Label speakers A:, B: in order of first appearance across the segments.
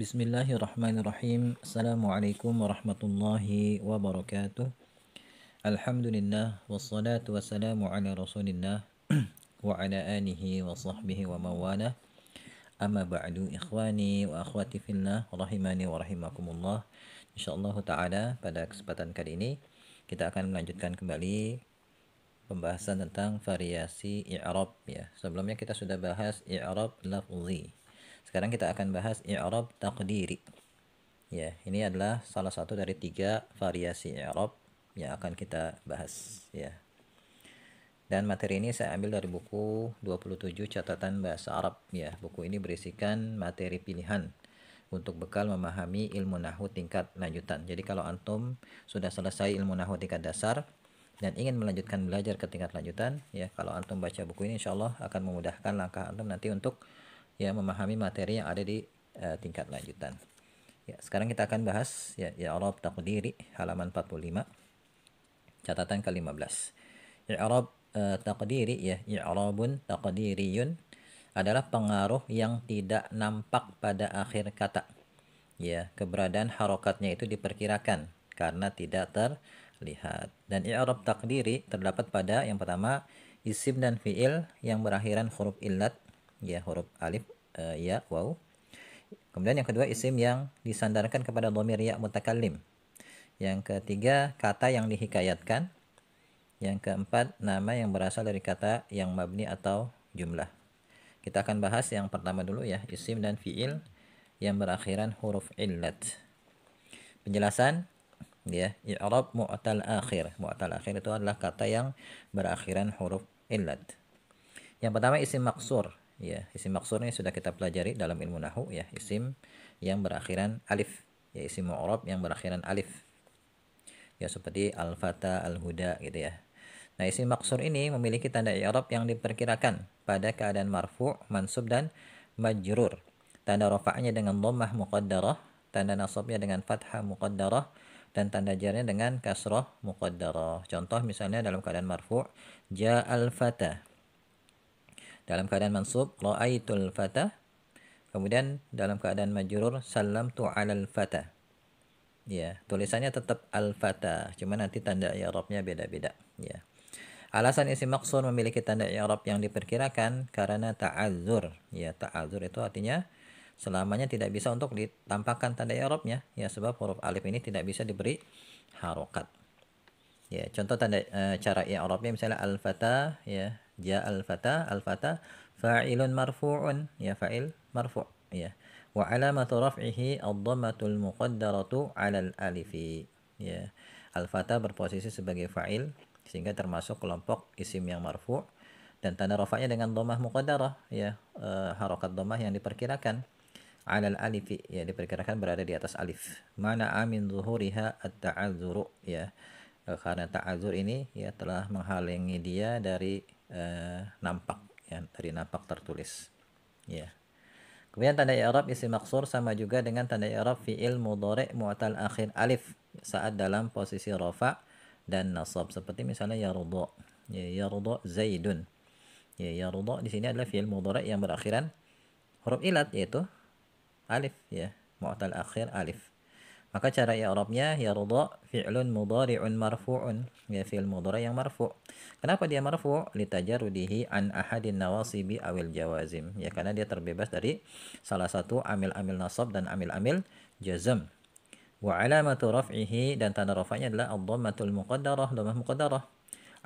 A: Bismillahirrahmanirrahim. Assalamualaikum warahmatullahi wabarakatuh. Alhamdulillah wassalatu wassalamu ala Rasulillah wa ala anihi wa sahbihi wa mawala. Amma ba'du ikhwani wa akhwati finnah rahimani wa rahimakumullah. Insyaallah taala pada kesempatan kali ini kita akan melanjutkan kembali pembahasan tentang variasi i'rab ya. Sebelumnya kita sudah bahas i'rab lafzi sekarang kita akan bahas i'rab takdiri. Ya, ini adalah salah satu dari tiga variasi i'rab yang akan kita bahas ya. Dan materi ini saya ambil dari buku 27 catatan bahasa Arab ya. Buku ini berisikan materi pilihan untuk bekal memahami ilmu nahu tingkat lanjutan. Jadi kalau antum sudah selesai ilmu nahu tingkat dasar dan ingin melanjutkan belajar ke tingkat lanjutan, ya kalau antum baca buku ini insya Allah akan memudahkan langkah antum nanti untuk ya memahami materi yang ada di uh, tingkat lanjutan. Ya, sekarang kita akan bahas ya ya Arab takdiri halaman 45 catatan ke-15. Ya uh, eh, takdiri ya ya Arabun takdiriyun adalah pengaruh yang tidak nampak pada akhir kata. Ya, keberadaan harokatnya itu diperkirakan karena tidak terlihat. Dan ya i'rab takdiri terdapat pada yang pertama isim dan fiil yang berakhiran huruf illat ya huruf alif uh, ya waw kemudian yang kedua isim yang disandarkan kepada domir ya mutakalim yang ketiga kata yang dihikayatkan yang keempat nama yang berasal dari kata yang mabni atau jumlah kita akan bahas yang pertama dulu ya isim dan fiil yang berakhiran huruf illat penjelasan ya i'rab mu'tal akhir mu'tal akhir itu adalah kata yang berakhiran huruf illat yang pertama isim maksur, ya. Isim maksur ini sudah kita pelajari dalam ilmu nahu ya, isim yang berakhiran alif, ya isim mu'rab yang berakhiran alif. Ya seperti al-fata, al-huda gitu ya. Nah, isim maksur ini memiliki tanda i'rab yang diperkirakan pada keadaan marfu, mansub dan majrur. Tanda rofaknya dengan lomah muqaddarah, tanda nasabnya dengan fathah muqaddarah, dan tanda jarnya dengan kasroh muqaddarah. Contoh misalnya dalam keadaan marfu, al fata dalam keadaan mansub raaitul fata kemudian dalam keadaan majrur salam tu alal fata ya tulisannya tetap al fata cuma nanti tanda i'rabnya ya beda-beda ya Alasan isi maksur memiliki tanda i'rab ya yang diperkirakan karena ta'azzur. Ya, ta'azzur itu artinya selamanya tidak bisa untuk ditampakkan tanda i'rabnya ya, ya sebab huruf alif ini tidak bisa diberi harokat. Ya, contoh tanda e, cara i'rabnya misalnya al-fata ya ja al fata al fata fa'ilun marfu'un ya fa'il marfu' ya wa alamatu raf'ihi ad-dhammatul muqaddaratu 'alal alifi ya al fata berposisi sebagai fa'il sehingga termasuk kelompok isim yang marfu' dan tanda rafa'nya dengan dhammah muqaddarah ya uh, harokat dhammah yang diperkirakan alal alifi ya diperkirakan berada di atas alif mana amin zuhuriha at-ta'azzuru ya eh, karena ta'azzur ini ya telah menghalangi dia dari uh, nampak ya dari nampak tertulis ya kemudian tanda i'rab isi maksur sama juga dengan tanda i'rab fi'il mudhari mu'tal akhir alif saat dalam posisi rofa dan nasab seperti misalnya yarudha ya yarudha ya, ya zaidun ya yarudha di sini adalah fi'il mudhari yang berakhiran huruf ilat yaitu alif ya mu'tal akhir alif maka cara i'rabnya ya yarda fi'lun mudhari'un marfu'un ya fi'l mudhari' yang marfu. Kenapa dia marfu? Litajarrudihi an ahadin nawasibi awil jawazim. Ya karena dia terbebas dari salah satu amil-amil nasab dan amil-amil jazm. Wa alamatu raf'ihi dan tanda rafa'nya adalah ad-dhammatul muqaddarah, dhammah muqaddarah.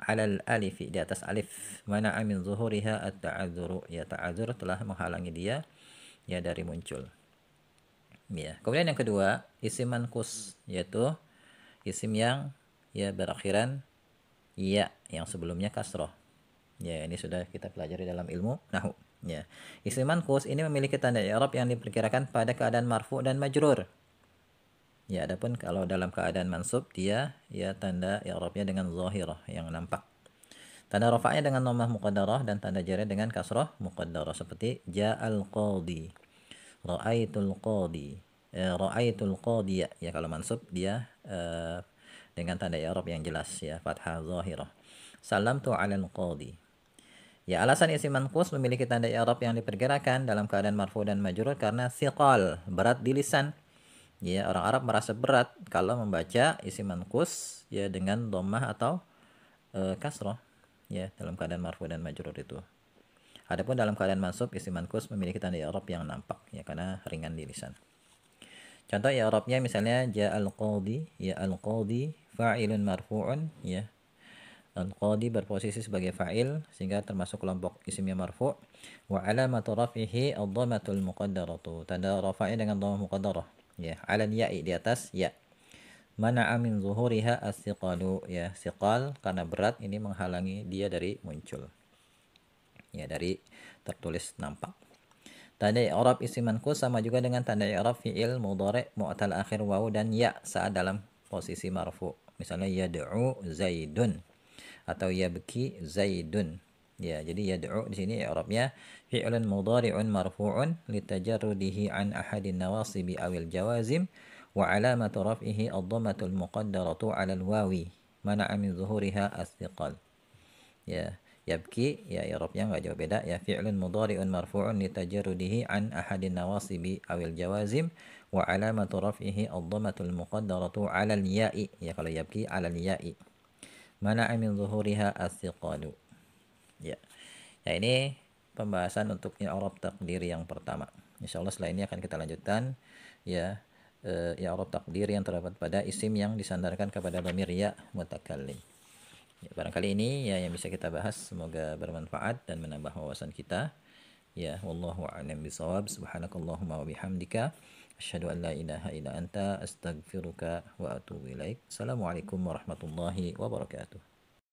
A: al alifi di atas alif. Mana amin zuhuriha at-ta'adzuru. Ya ta'adzur telah menghalangi dia ya dari muncul ya kemudian yang kedua isim mankus yaitu isim yang ya berakhiran ya yang sebelumnya kasroh ya ini sudah kita pelajari dalam ilmu nahu ya isim mankus ini memiliki tanda i'rab yang diperkirakan pada keadaan marfu dan majrur ya adapun kalau dalam keadaan mansub dia ya tanda i'rabnya dengan zahirah yang nampak tanda rafa'nya dengan nomah muqaddarah dan tanda jarnya dengan kasroh muqaddarah seperti ja'al qadi Ra'aitul qadi. Eh, Ra'aitul qadi ya kalau mansub dia eh, dengan tanda i'rab yang jelas ya fathah zahirah. Salam tu 'alal qadi. Ya alasan isi manqus memiliki tanda i'rab yang diperkirakan dalam keadaan marfu dan majrur karena siqal, berat di lisan. Ya, orang Arab merasa berat kalau membaca isi manqus ya dengan domah atau e, eh, kasroh ya dalam keadaan marfu dan majrur itu. Adapun dalam keadaan mansub isim mankus memiliki tanda i'rab yang nampak ya karena ringan di lisan. Contoh i'rabnya misalnya ja al-qadi, ya al-qadi fa'ilun marfu'un ya. Al-qadi berposisi sebagai fa'il sehingga termasuk kelompok isimnya marfu' wa alamatu raf'ihi ad-dhammatul muqaddaratu. Tanda rafa'i dengan dhamma muqaddarah ya. Alan ya'i di atas ya mana amin zuhuriha as ya siqal karena berat ini menghalangi dia dari muncul ya dari tertulis nampak Tanda i'rab isim manqus sama juga dengan tanda i'rab fi'il mudhari mu'tal akhir waw dan ya saat dalam posisi marfu. Misalnya yad'u zaidun atau yabki zaidun. Ya, jadi yad'u di sini i'rabnya fi'lun mudhari'un marfu'un litajarrudihi an ahadin nawasibi awil jawazim wa alamatu raf'ihi ad dhammatul muqaddaratu 'ala al-wawi mana'a min zuhuriha as-thiqal. Ya yabki ya irobnya ya nggak jauh beda ya fi'lun mudhari'un marfu'un litajarrudihi an ahadin nawasibi awil jawazim wa alamatu raf'ihi ad-dhammatu muqaddaratu 'ala al-ya'i ya kalau yabki 'ala al-ya'i mana min zuhuriha as-siqalu ya ya ini pembahasan untuk i'rab takdir yang pertama insyaallah setelah ini akan kita lanjutkan ya ya i'rab takdir yang terdapat pada isim yang disandarkan kepada dhamir ya mutakallim Ya, barangkali ini ya yang bisa kita bahas semoga bermanfaat dan menambah wawasan kita. Ya, wallahu a'lam bisawab. Subhanakallahumma wa bihamdika asyhadu an la ilaha illa anta astaghfiruka wa atubu ilaik. Assalamualaikum warahmatullahi wabarakatuh.